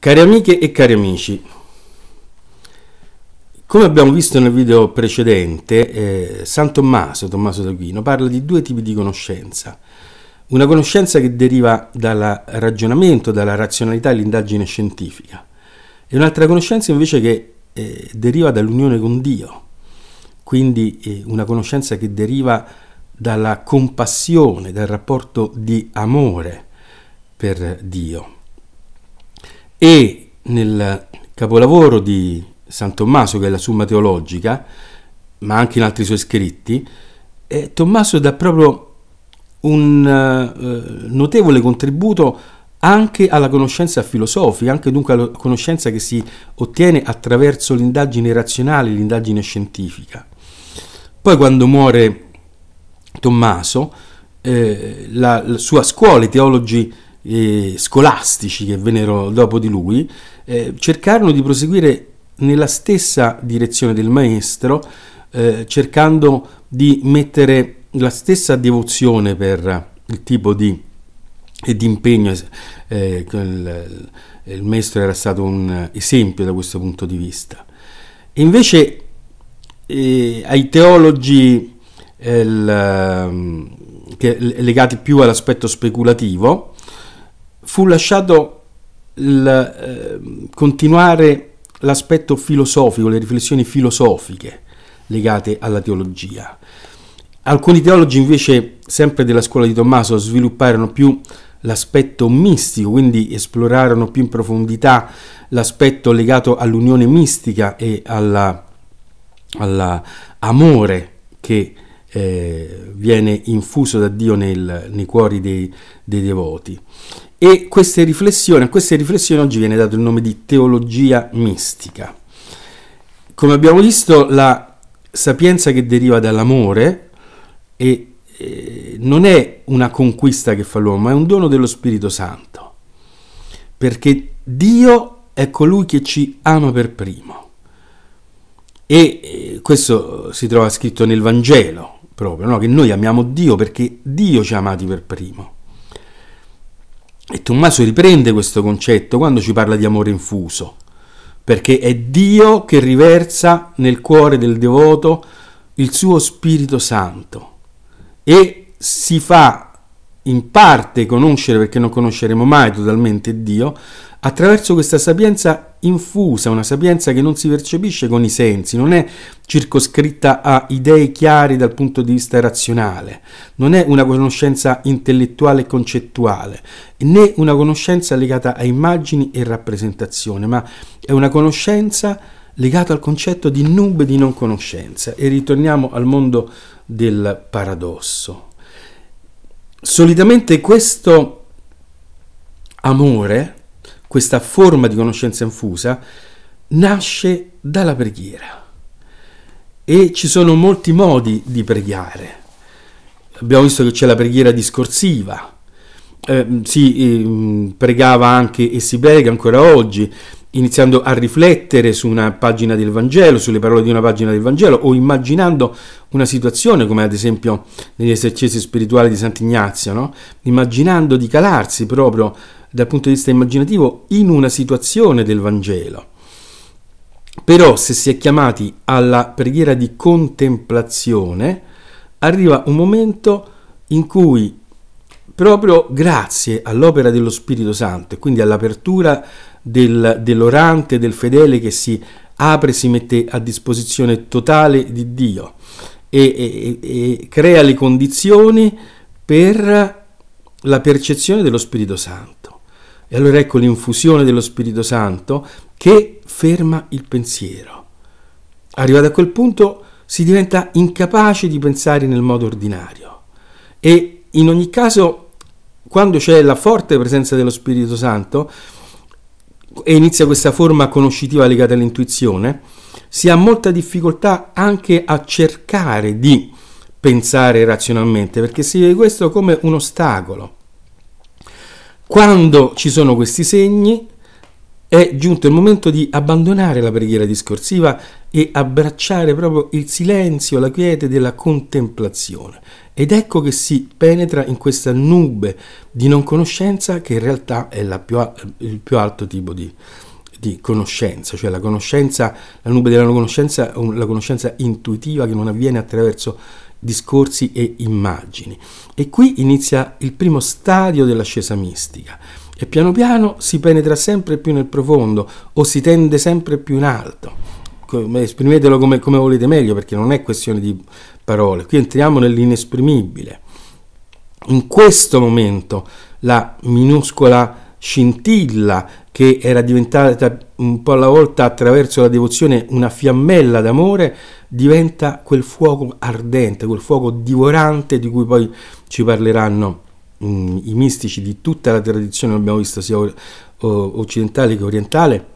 Cari amiche e cari amici, come abbiamo visto nel video precedente, eh, San Tommaso, Tommaso d'Aquino, parla di due tipi di conoscenza. Una conoscenza che deriva dal ragionamento, dalla razionalità e l'indagine scientifica, e un'altra conoscenza invece che eh, deriva dall'unione con Dio, quindi eh, una conoscenza che deriva dalla compassione, dal rapporto di amore per Dio e nel capolavoro di San Tommaso, che è la Summa Teologica, ma anche in altri suoi scritti, eh, Tommaso dà proprio un eh, notevole contributo anche alla conoscenza filosofica, anche dunque alla conoscenza che si ottiene attraverso l'indagine razionale, l'indagine scientifica. Poi quando muore Tommaso, eh, la, la, sua scuola, i teologi eh, scolastici che vennero dopo di lui, eh, cercarono di proseguire nella stessa direzione del maestro, eh, cercando di mettere la stessa devozione per il tipo di, di impegno. Il, eh, eh, il maestro era stato un esempio da questo punto di vista. E invece eh, ai teologi il, ehm, che, legati più all'aspetto speculativo, fu lasciato il, eh, continuare l'aspetto filosofico, le riflessioni filosofiche legate alla teologia. Alcuni teologi invece, sempre della scuola di Tommaso, svilupparono più l'aspetto mistico, quindi esplorarono più in profondità l'aspetto legato all'unione mistica e all'amore che eh, viene infuso da Dio nel, nei cuori dei, dei devoti. E queste riflessioni, a queste riflessioni oggi viene dato il nome di teologia mistica. Come abbiamo visto, la sapienza che deriva dall'amore e, eh, non è una conquista che fa l'uomo, ma è un dono dello Spirito Santo, perché Dio è colui che ci ama per primo. E eh, questo si trova scritto nel Vangelo proprio, no? che noi amiamo Dio perché Dio ci ha amati per primo. E Tommaso riprende questo concetto quando ci parla di amore infuso, perché è Dio che riversa nel cuore del devoto il suo Spirito Santo e si fa in parte conoscere, perché non conosceremo mai totalmente Dio, attraverso questa sapienza infusa, una sapienza che non si percepisce con i sensi, non è circoscritta a idee chiare dal punto di vista razionale, non è una conoscenza intellettuale e concettuale, né una conoscenza legata a immagini e rappresentazione, ma è una conoscenza legata al concetto di nube di non conoscenza. E ritorniamo al mondo del paradosso solitamente questo amore, questa forma di conoscenza infusa, nasce dalla preghiera. E ci sono molti modi di pregare. Abbiamo visto che c'è la preghiera discorsiva, eh, si eh, pregava anche e si prega ancora oggi iniziando a riflettere su una pagina del Vangelo, sulle parole di una pagina del Vangelo o immaginando una situazione come ad esempio negli esercizi spirituali di Sant'Ignazio, no? immaginando di calarsi proprio dal punto di vista immaginativo in una situazione del Vangelo. Però se si è chiamati alla preghiera di contemplazione, arriva un momento in cui proprio grazie all'opera dello Spirito Santo e quindi all'apertura del, dell'orante, del fedele che si apre, si mette a disposizione totale di Dio e, e, e crea le condizioni per la percezione dello Spirito Santo. E allora ecco l'infusione dello Spirito Santo che ferma il pensiero. Arrivato a quel punto si diventa incapace di pensare nel modo ordinario e in ogni caso quando c'è la forte presenza dello Spirito Santo e inizia questa forma conoscitiva legata all'intuizione, si ha molta difficoltà anche a cercare di pensare razionalmente perché si vede questo come un ostacolo. Quando ci sono questi segni è giunto il momento di abbandonare la preghiera discorsiva e abbracciare proprio il silenzio, la quiete della contemplazione ed ecco che si penetra in questa nube di non conoscenza che in realtà è più, il più alto tipo di, di conoscenza, cioè la conoscenza, la nube della non conoscenza, la conoscenza intuitiva che non avviene attraverso discorsi e immagini. E qui inizia il primo stadio dell'ascesa mistica e piano piano si penetra sempre più nel profondo o si tende sempre più in alto. Esprimetelo come, come volete meglio perché non è questione di parole, qui entriamo nell'inesprimibile. In questo momento la minuscola scintilla che era diventata un po' alla volta attraverso la devozione una fiammella d'amore, diventa quel fuoco ardente, quel fuoco divorante di cui poi ci parleranno mm, i mistici di tutta la tradizione, abbiamo visto sia occidentale che orientale,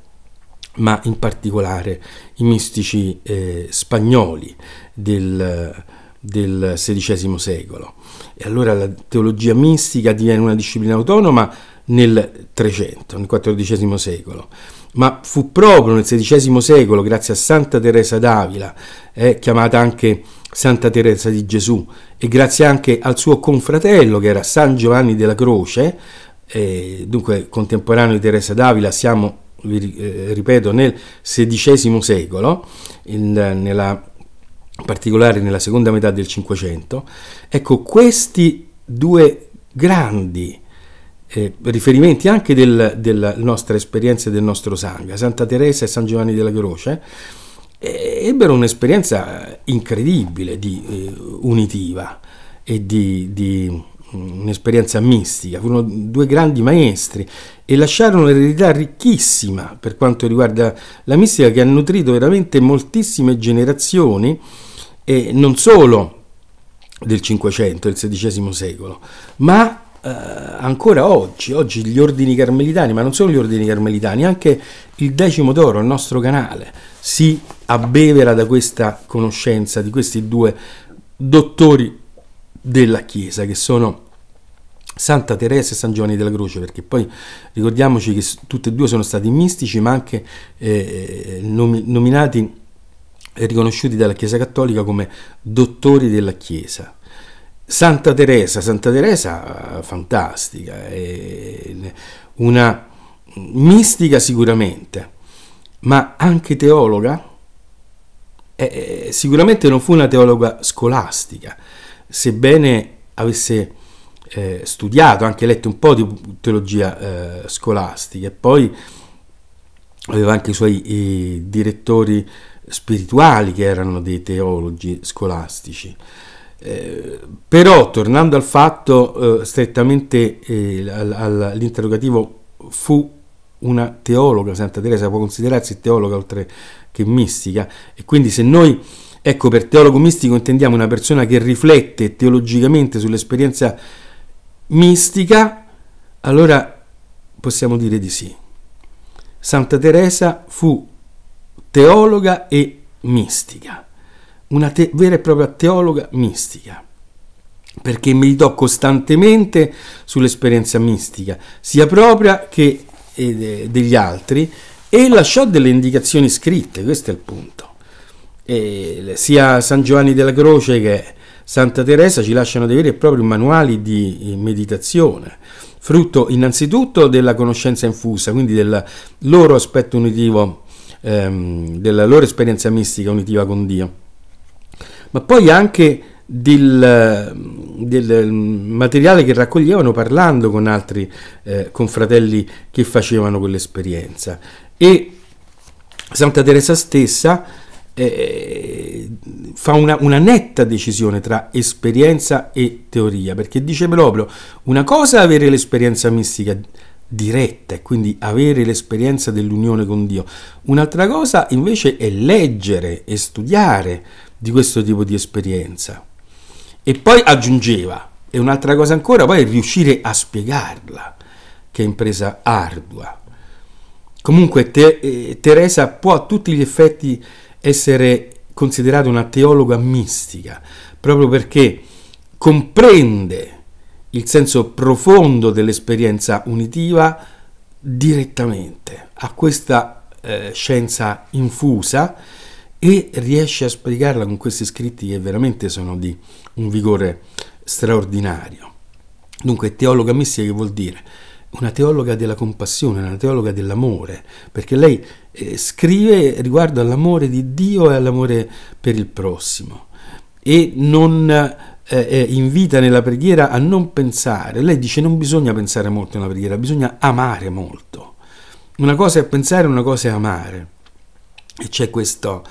ma in particolare i mistici eh, spagnoli del, del XVI secolo. E allora la teologia mistica diviene una disciplina autonoma nel 300, nel XIV secolo. Ma fu proprio nel XVI secolo, grazie a Santa Teresa d'Avila, eh, chiamata anche Santa Teresa di Gesù, e grazie anche al suo confratello che era San Giovanni della Croce, eh, dunque contemporaneo di Teresa d'Avila, siamo eh, ripeto, nel XVI secolo, in, nella, in particolare nella seconda metà del Cinquecento, ecco questi due grandi eh, riferimenti anche del, della nostra esperienza e del nostro sangue, Santa Teresa e San Giovanni della Croce, eh, ebbero un'esperienza incredibile di eh, unitiva e di, di mm, un'esperienza mistica, furono due grandi maestri e lasciarono un'eredità ricchissima per quanto riguarda la mistica che ha nutrito veramente moltissime generazioni e non solo del Cinquecento, del XVI secolo, ma eh, ancora oggi, oggi gli ordini carmelitani, ma non solo gli ordini carmelitani, anche il Decimo d'Oro, il nostro canale, si abbevera da questa conoscenza di questi due dottori della Chiesa che sono Santa Teresa e San Giovanni della Croce, perché poi ricordiamoci che tutti e due sono stati mistici, ma anche eh, eh nominati e riconosciuti dalla Chiesa Cattolica come dottori della Chiesa. Santa Teresa, Santa Teresa eh, fantastica, eh, una mistica sicuramente, ma anche teologa. Eh, sicuramente non fu una teologa scolastica, sebbene avesse eh, studiato, anche letto un po' di teologia eh, scolastica e poi aveva anche i suoi i direttori spirituali che erano dei teologi scolastici. Eh, però tornando al fatto eh, strettamente eh, all'interrogativo fu una teologa, Santa Teresa può considerarsi teologa oltre che mistica e quindi se noi ecco per teologo mistico intendiamo una persona che riflette teologicamente sull'esperienza mistica, allora possiamo dire di sì. Santa Teresa fu teologa e mistica, una te- vera e propria teologa mistica, perché meditò costantemente sull'esperienza mistica, sia propria che eh, degli altri, e lasciò delle indicazioni scritte, questo è il punto. E sia San Giovanni della Croce che Santa Teresa ci lasciano dei veri e propri manuali di eh, meditazione, frutto innanzitutto della conoscenza infusa, quindi del loro aspetto unitivo, ehm, della loro esperienza mistica unitiva con Dio, ma poi anche del, mm, del, mm, materiale che raccoglievano parlando con altri eh, confratelli che facevano quell'esperienza. E Santa Teresa stessa eh, fa una, una, netta decisione tra esperienza e teoria, perché dice proprio una cosa è avere l'esperienza mistica diretta e quindi avere l'esperienza dell'unione con Dio, un'altra cosa invece è leggere e studiare di questo tipo di esperienza. E poi aggiungeva, e un'altra cosa ancora, poi è riuscire a spiegarla, che è impresa ardua. Comunque te, eh, Teresa può a tutti gli effetti essere considerata una teologa mistica, proprio perché comprende il senso profondo dell'esperienza unitiva direttamente a questa eh, scienza infusa e riesce a spiegarla con questi scritti che veramente sono di un vigore straordinario. Dunque, teologa mistica che vuol dire? Una teologa della compassione, una teologa dell'amore, perché lei eh, scrive riguardo all'amore di Dio e all'amore per il prossimo e non eh, eh, invita nella preghiera a non pensare. Lei dice non bisogna pensare molto nella preghiera, bisogna amare molto. Una cosa è pensare, una cosa è amare. E c'è questo,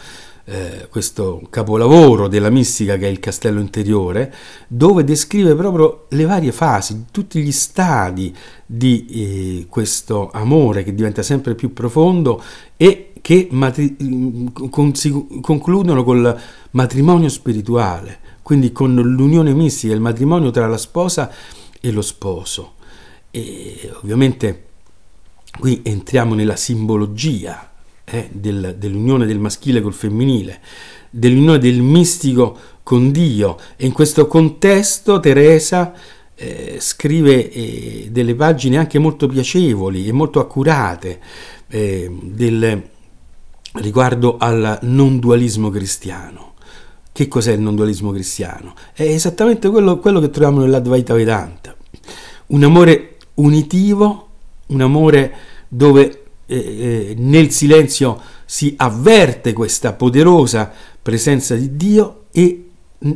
eh, questo capolavoro della mistica che è il castello interiore, dove descrive proprio le varie fasi, tutti gli stadi di eh, questo amore che diventa sempre più profondo e che mm, con concludono col matrimonio spirituale, quindi con l'unione mistica, il matrimonio tra la sposa e lo sposo. E ovviamente qui entriamo nella simbologia eh, del, dell'unione del maschile col femminile, dell'unione del mistico con Dio. E in questo contesto Teresa eh, scrive eh, delle pagine anche molto piacevoli e molto accurate eh, del, riguardo al non dualismo cristiano. Che cos'è il non dualismo cristiano? È esattamente quello, quello che troviamo nell'Advaita Vedanta. Un amore unitivo, un amore dove eh, eh, nel silenzio si avverte questa poderosa presenza di Dio e mm,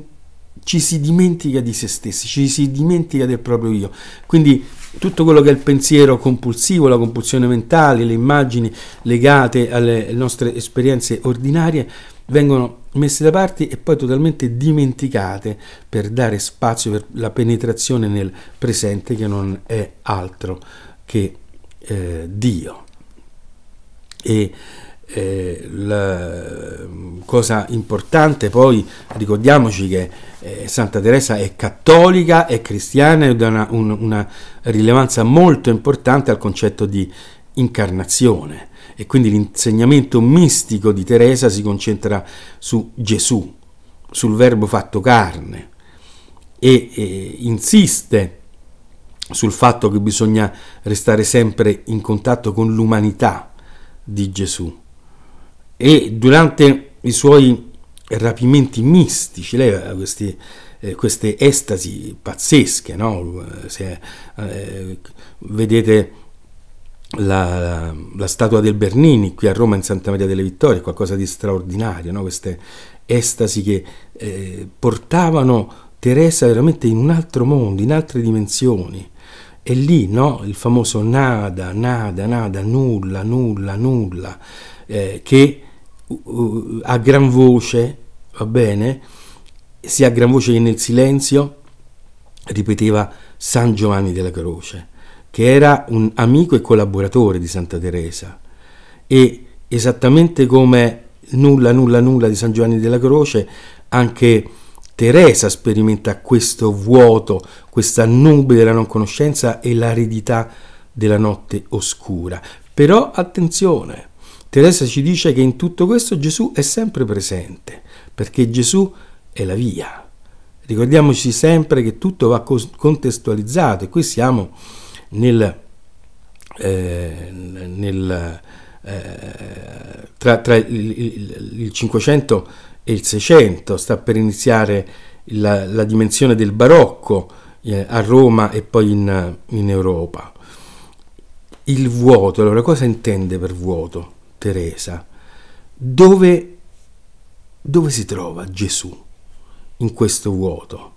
ci si dimentica di se stessi, ci si dimentica del proprio io. Quindi tutto quello che è il pensiero compulsivo, la compulsione mentale, le immagini legate alle nostre esperienze ordinarie vengono messe da parte e poi totalmente dimenticate per dare spazio per la penetrazione nel presente che non è altro che eh, Dio e eh, la mm, cosa importante poi ricordiamoci che eh, Santa Teresa è cattolica, è cristiana e dà una, un, una rilevanza molto importante al concetto di incarnazione e quindi l'insegnamento mistico di Teresa si concentra su Gesù, sul verbo fatto carne e, e eh, insiste sul fatto che bisogna restare sempre in contatto con l'umanità di Gesù e durante i suoi rapimenti mistici, lei ha questi, eh, queste estasi pazzesche, no? Eh, se, eh, vedete la, la, la, statua del Bernini qui a Roma in Santa Maria delle Vittorie, qualcosa di straordinario, no? queste estasi che eh, portavano Teresa veramente in un altro mondo, in altre dimensioni. E lì no, il famoso nada, nada, nada, nulla, nulla, nulla, eh, che uh, uh a gran voce, va bene, sia a gran voce che nel silenzio, ripeteva San Giovanni della Croce, che era un amico e collaboratore di Santa Teresa. E esattamente come nulla, nulla, nulla di San Giovanni della Croce, anche Teresa sperimenta questo vuoto, questa nube della non conoscenza e l'aridità della notte oscura. Però attenzione, Teresa ci dice che in tutto questo Gesù è sempre presente, perché Gesù è la via. Ricordiamoci sempre che tutto va contestualizzato e qui siamo nel, eh, nel eh, tra, tra il, il, il 500 e il Seicento, sta per iniziare la, la dimensione del barocco eh, a Roma e poi in, in Europa. Il vuoto, allora cosa intende per vuoto Teresa? Dove, dove si trova Gesù in questo vuoto?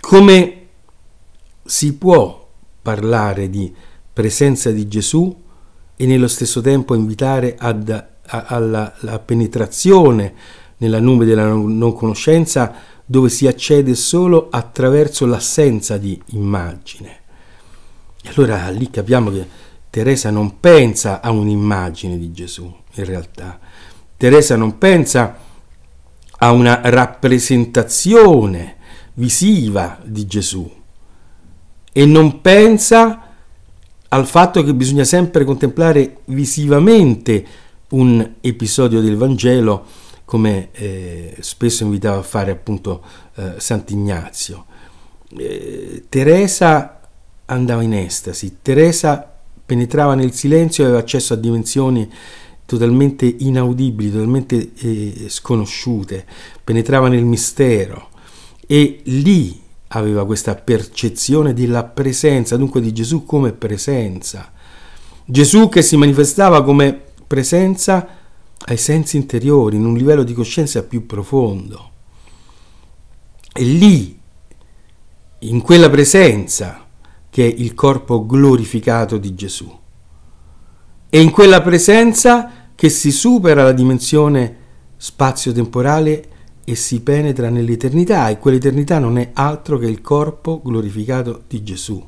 Come si può parlare di presenza di Gesù e nello stesso tempo invitare ad, a, alla, alla penetrazione nella nube della non conoscenza dove si accede solo attraverso l'assenza di immagine. E allora lì capiamo che Teresa non pensa a un'immagine di Gesù, in realtà. Teresa non pensa a una rappresentazione visiva di Gesù e non pensa al fatto che bisogna sempre contemplare visivamente un episodio del Vangelo come eh, spesso invitava a fare appunto eh, Sant'Ignazio. Eh, Teresa andava in estasi, Teresa penetrava nel silenzio e aveva accesso a dimensioni totalmente inaudibili, totalmente eh, sconosciute, penetrava nel mistero e lì aveva questa percezione della presenza, dunque di Gesù come presenza. Gesù che si manifestava come presenza ai sensi interiori, in un livello di coscienza più profondo. E lì, in quella presenza, che è il corpo glorificato di Gesù. E in quella presenza che si supera la dimensione spazio-temporale e si penetra nell'eternità e quell'eternità non è altro che il corpo glorificato di Gesù.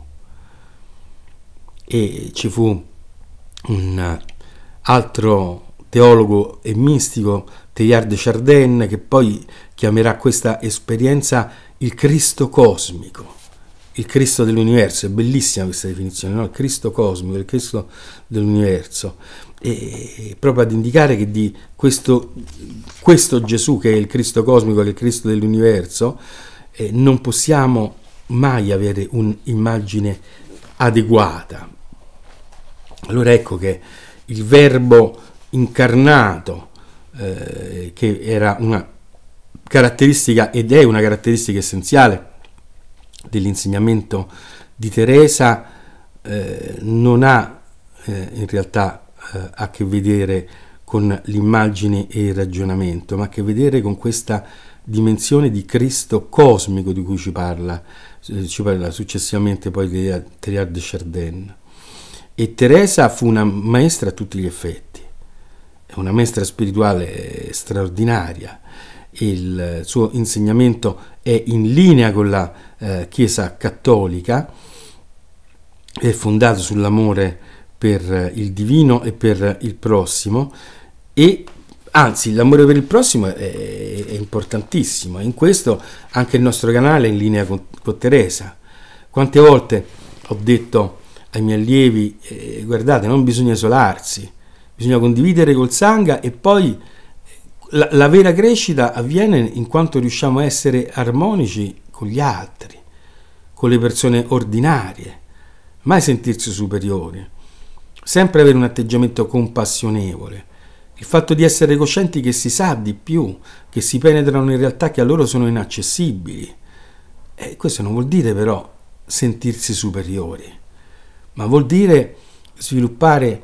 E ci fu un altro teologo e mistico Teilhard de Chardin, che poi chiamerà questa esperienza il Cristo cosmico, il Cristo dell'universo, è bellissima questa definizione, no? il Cristo cosmico, il Cristo dell'universo, e proprio ad indicare che di questo, questo, Gesù che è il Cristo cosmico, che è il Cristo dell'universo, eh, non possiamo mai avere un'immagine adeguata. Allora ecco che il verbo incarnato, eh, che era una caratteristica ed è una caratteristica essenziale dell'insegnamento di Teresa, eh, non ha eh, in realtà eh, a che vedere con l'immagine e il ragionamento, ma a che vedere con questa dimensione di Cristo cosmico di cui ci parla, eh, ci parla successivamente poi Teilhard de Chardin. E Teresa fu una maestra a tutti gli effetti è una maestra spirituale straordinaria, il suo insegnamento è in linea con la eh, Chiesa cattolica, è fondato sull'amore per eh, il divino e per il prossimo e anzi l'amore per il prossimo è, è importantissimo in questo anche il nostro canale è in linea con, con Teresa quante volte ho detto ai miei allievi eh, guardate non bisogna isolarsi bisogna condividere col Sangha e poi la, la, vera crescita avviene in quanto riusciamo a essere armonici con gli altri, con le persone ordinarie, mai sentirsi superiori, sempre avere un atteggiamento compassionevole, il fatto di essere coscienti che si sa di più, che si penetrano in realtà che a loro sono inaccessibili. E eh, questo non vuol dire però sentirsi superiori, ma vuol dire sviluppare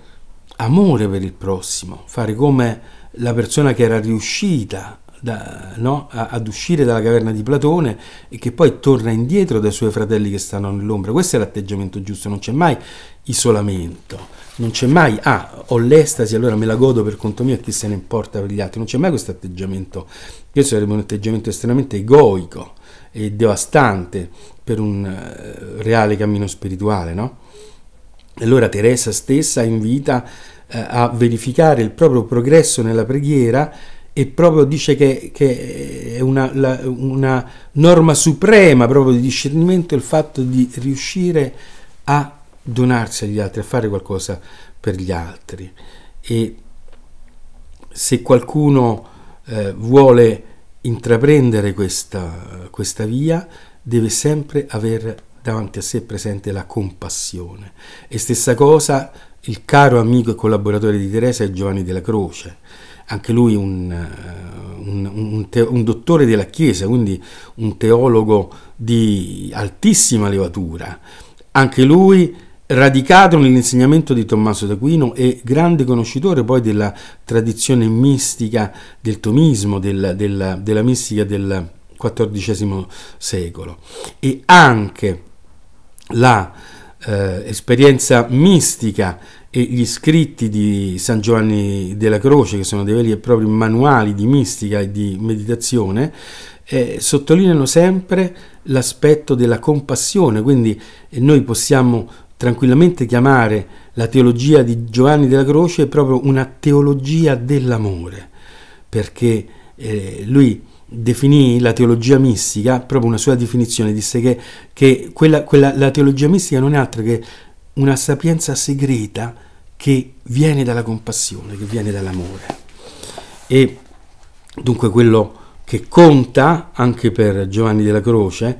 amore per il prossimo, fare come la persona che era riuscita da, no, ad uscire dalla caverna di Platone e che poi torna indietro dai suoi fratelli che stanno nell'ombra. Questo è l'atteggiamento giusto, non c'è mai isolamento, non c'è mai, ah, ho l'estasi, allora me la godo per conto mio e chi se ne importa per gli altri, non c'è mai questo atteggiamento, questo sarebbe un atteggiamento estremamente egoico e devastante per un uh, reale cammino spirituale, no? Allora Teresa stessa invita eh, a verificare il proprio progresso nella preghiera e proprio dice che, che è una, la, una, norma suprema proprio di discernimento il fatto di riuscire a donarsi agli altri, a fare qualcosa per gli altri. E se qualcuno eh, vuole intraprendere questa, questa via, deve sempre avere davanti a sé presente la compassione. E stessa cosa il caro amico e collaboratore di Teresa è Giovanni della Croce, anche lui eh, un, un, un, te, un, dottore della Chiesa, quindi un teologo di altissima levatura, anche lui radicato nell'insegnamento di Tommaso d'Aquino e grande conoscitore poi della tradizione mistica del tomismo, del, del, della mistica del XIV secolo. E anche la eh, esperienza mistica e gli scritti di San Giovanni della Croce, che sono dei veri e propri manuali di mistica e di meditazione, eh, sottolineano sempre l'aspetto della compassione, quindi eh, noi possiamo tranquillamente chiamare la teologia di Giovanni della Croce proprio una teologia dell'amore, perché eh, lui definì la teologia mistica, proprio una sua definizione, disse che, che quella, quella, la teologia mistica non è altro che una sapienza segreta che viene dalla compassione, che viene dall'amore. E dunque quello che conta anche per Giovanni della Croce,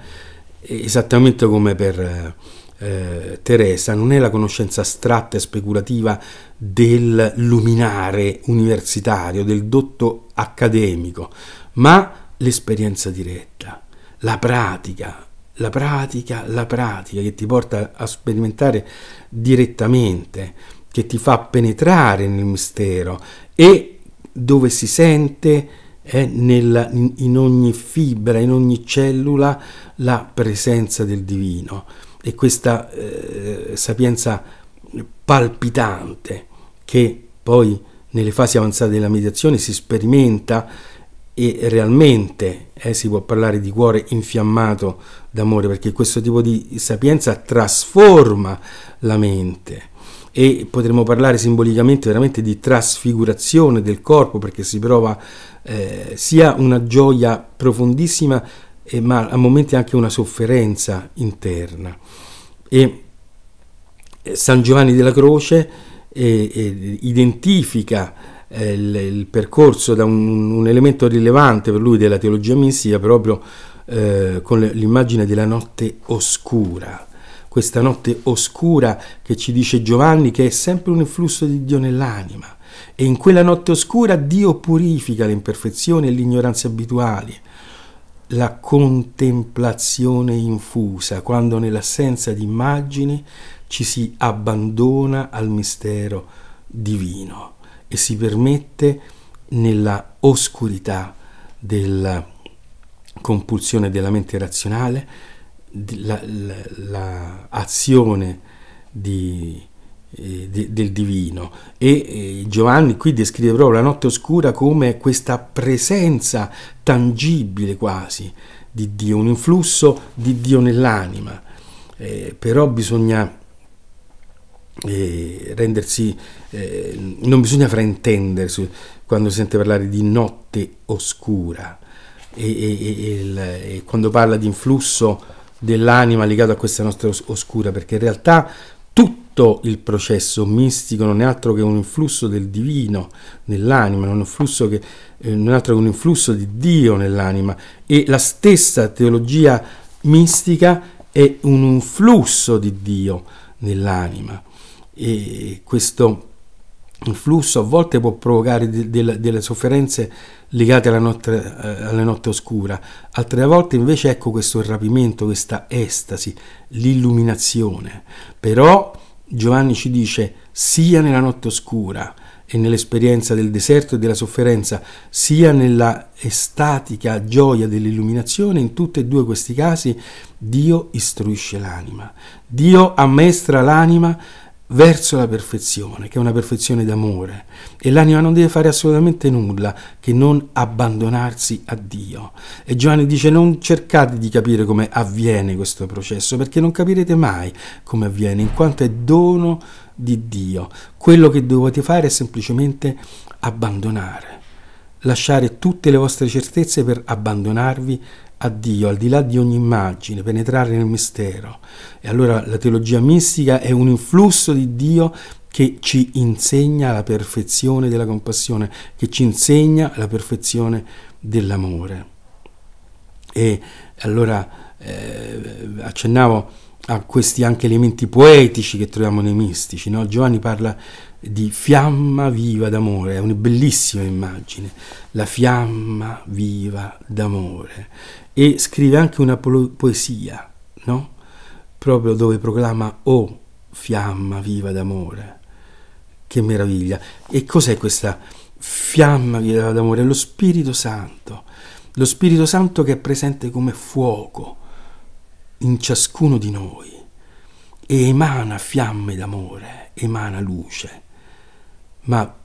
esattamente come per eh, Teresa, non è la conoscenza astratta e speculativa del luminare universitario, del dotto accademico, ma l'esperienza diretta, la pratica, la pratica, la pratica che ti porta a sperimentare direttamente, che ti fa penetrare nel mistero e dove si sente eh, nella, in, in ogni fibra, in ogni cellula la presenza del divino e questa eh, sapienza palpitante che poi nelle fasi avanzate della meditazione si sperimenta e realmente eh, si può parlare di cuore infiammato d'amore perché questo tipo di sapienza trasforma la mente e potremmo parlare simbolicamente veramente di trasfigurazione del corpo perché si prova eh, sia una gioia profondissima eh, ma a momenti anche una sofferenza interna e eh, San Giovanni della Croce eh, eh, identifica eh, il, il, percorso da un, un, elemento rilevante per lui della teologia mistica proprio eh, con l'immagine della notte oscura, questa notte oscura che ci dice Giovanni che è sempre un influsso di Dio nell'anima e in quella notte oscura Dio purifica le imperfezioni e le ignoranze abituali la contemplazione infusa, quando nell'assenza di immagini ci si abbandona al mistero divino e si permette nella oscurità della compulsione della mente razionale l'azione la, eh, de, del divino e eh, Giovanni qui descrive proprio la notte oscura come questa presenza tangibile quasi di Dio, un influsso di Dio nell'anima, eh, però bisogna rendersi, eh, non bisogna fraintendersi quando si sente parlare di notte oscura e, e, e, e quando parla di influsso dell'anima legato a questa nostra os- oscura, perché in realtà tutto il processo mistico non è altro che un influsso del divino nell'anima, non è, che, eh, non è altro che un influsso di Dio nell'anima e la stessa teologia mistica è un influsso di Dio nell'anima e questo flusso a volte può provocare de, delle sofferenze legate alla notte, eh, alla notte, oscura, altre volte invece ecco questo rapimento, questa estasi, l'illuminazione. Però Giovanni ci dice sia nella notte oscura e nell'esperienza del deserto e della sofferenza, sia nella estatica gioia dell'illuminazione, in tutti e due questi casi Dio istruisce l'anima. Dio ammaestra l'anima verso la perfezione, che è una perfezione d'amore, e l'anima non deve fare assolutamente nulla che non abbandonarsi a Dio. E Giovanni dice non cercate di capire come avviene questo processo, perché non capirete mai come avviene, in quanto è dono di Dio. Quello che dovete fare è semplicemente abbandonare, lasciare tutte le vostre certezze per abbandonarvi a Dio, al di là di ogni immagine, penetrare nel mistero. E allora la teologia mistica è un influsso di Dio che ci insegna la perfezione della compassione, che ci insegna la perfezione dell'amore. E allora eh, accennavo a questi anche elementi poetici che troviamo nei mistici. No? Giovanni parla di fiamma viva d'amore, è una bellissima immagine, la fiamma viva d'amore e scrive anche una po- poesia, no? proprio dove proclama Oh fiamma viva d'amore, che meraviglia. E cos'è questa fiamma viva d'amore? È Lo Spirito Santo, lo Spirito Santo che è presente come fuoco in ciascuno di noi e emana fiamme d'amore, emana luce, ma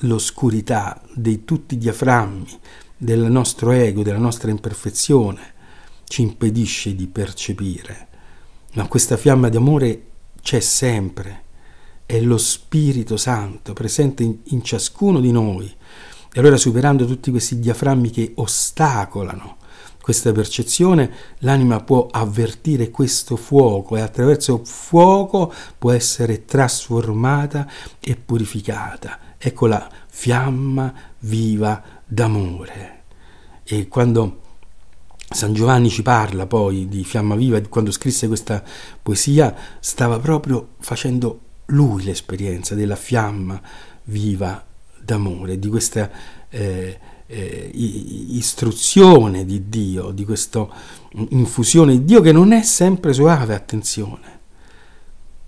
l'oscurità di tutti i diaframmi, del nostro ego, della nostra imperfezione, ci impedisce di percepire. Ma questa fiamma di amore c'è sempre, è lo Spirito Santo presente in, in ciascuno di noi. E allora superando tutti questi diaframmi che ostacolano questa percezione, l'anima può avvertire questo fuoco e attraverso il fuoco può essere trasformata e purificata. Ecco la fiamma viva d'amore. E quando San Giovanni ci parla poi di Fiamma Viva, quando scrisse questa poesia, stava proprio facendo lui l'esperienza della fiamma viva d'amore, di questa eh, eh, istruzione di Dio, di questa mm, infusione di Dio che non è sempre soave, attenzione.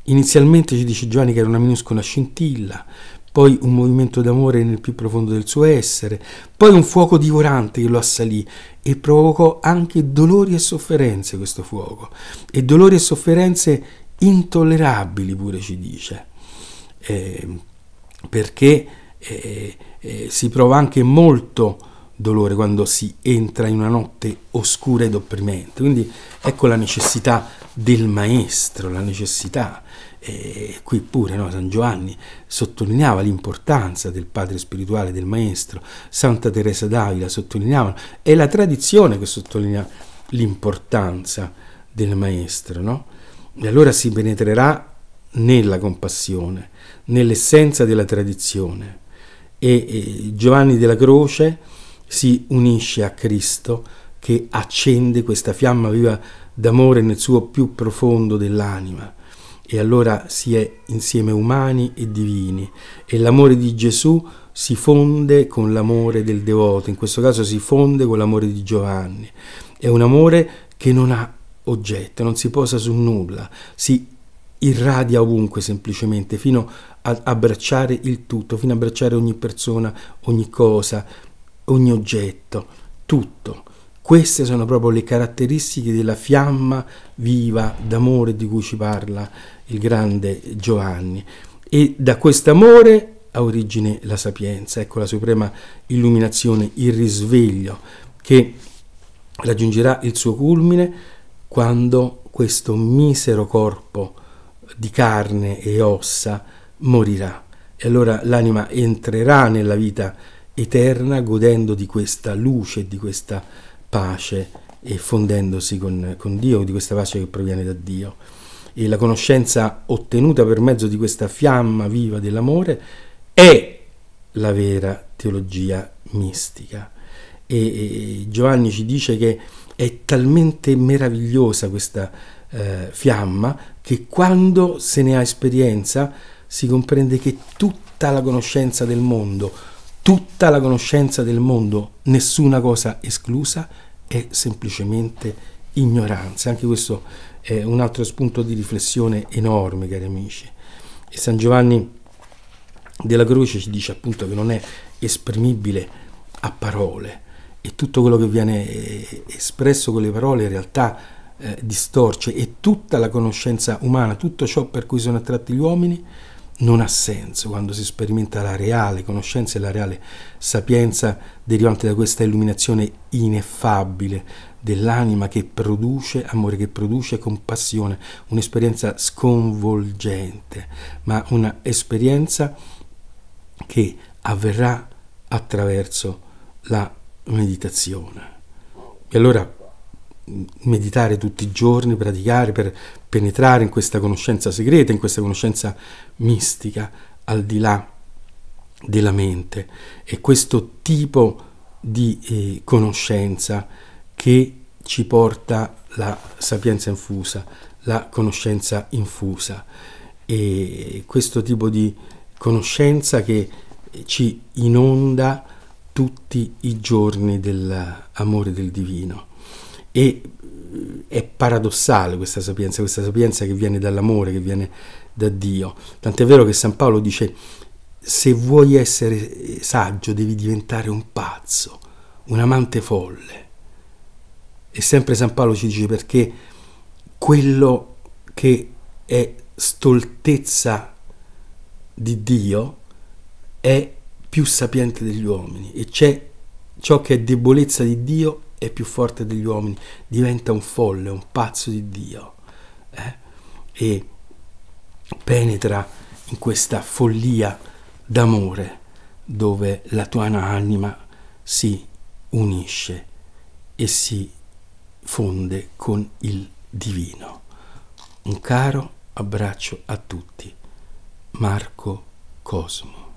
Inizialmente ci dice Giovanni che era una minuscola scintilla, poi un movimento d'amore nel più profondo del suo essere, poi un fuoco divorante che lo assalì e provocò anche dolori e sofferenze questo fuoco, e dolori e sofferenze intollerabili pure ci dice, eh, perché eh, eh, si prova anche molto dolore quando si entra in una notte oscura ed opprimente, quindi ecco la necessità del maestro, la necessità qui pure no? San Giovanni sottolineava l'importanza del padre spirituale, del maestro, Santa Teresa d'Avila sottolineava, è la tradizione che sottolinea l'importanza del maestro, no? E allora si penetrerà nella compassione, nell'essenza della tradizione. E, e Giovanni della Croce si unisce a Cristo che accende questa fiamma viva d'amore nel suo più profondo dell'anima e allora si è insieme umani e divini e l'amore di Gesù si fonde con l'amore del devoto, in questo caso si fonde con l'amore di Giovanni. È un amore che non ha oggetto, non si posa su nulla, si irradia ovunque semplicemente fino ad abbracciare il tutto, fino ad abbracciare ogni persona, ogni cosa, ogni oggetto, tutto. Queste sono proprio le caratteristiche della fiamma viva d'amore di cui ci parla il grande Giovanni. E da questo amore ha origine la sapienza, ecco la suprema illuminazione, il risveglio, che raggiungerà il suo culmine quando questo misero corpo di carne e ossa morirà. E allora l'anima entrerà nella vita eterna godendo di questa luce, di questa pace e fondendosi con, con Dio, di questa pace che proviene da Dio. E la conoscenza ottenuta per mezzo di questa fiamma viva dell'amore è la vera teologia mistica. E, e Giovanni ci dice che è talmente meravigliosa questa eh, fiamma che quando se ne ha esperienza si comprende che tutta la conoscenza del mondo, tutta la conoscenza del mondo, nessuna cosa esclusa, è semplicemente ignoranza. Anche questo è un altro spunto di riflessione enorme, cari amici. E San Giovanni della Croce ci dice appunto che non è esprimibile a parole e tutto quello che viene eh, espresso con le parole in realtà eh, distorce e tutta la conoscenza umana, tutto ciò per cui sono attratti gli uomini non ha senso quando si sperimenta la reale conoscenza e la reale sapienza derivante da questa illuminazione ineffabile dell'anima che produce amore, che produce compassione, un'esperienza sconvolgente, ma un'esperienza che avverrà attraverso la meditazione. E allora meditare tutti i giorni, praticare per penetrare in questa conoscenza segreta, in questa conoscenza mistica, al di là della mente. È questo tipo di eh, conoscenza che ci porta la sapienza infusa, la conoscenza infusa. E questo tipo di conoscenza che ci inonda tutti i giorni dell'amore del divino. E mm, è paradossale questa sapienza, questa sapienza che viene dall'amore, che viene da Dio. Tant'è vero che San Paolo dice, se vuoi essere eh, saggio devi diventare un pazzo, un amante folle. E sempre San Paolo ci dice perché quello che è stoltezza di Dio è più sapiente degli uomini e c'è ciò che è debolezza di Dio è più forte degli uomini, diventa un folle, un pazzo di Dio eh? e penetra in questa follia d'amore dove la tua anima si unisce e si fonde con il divino. Un caro abbraccio a tutti. Marco Cosmo.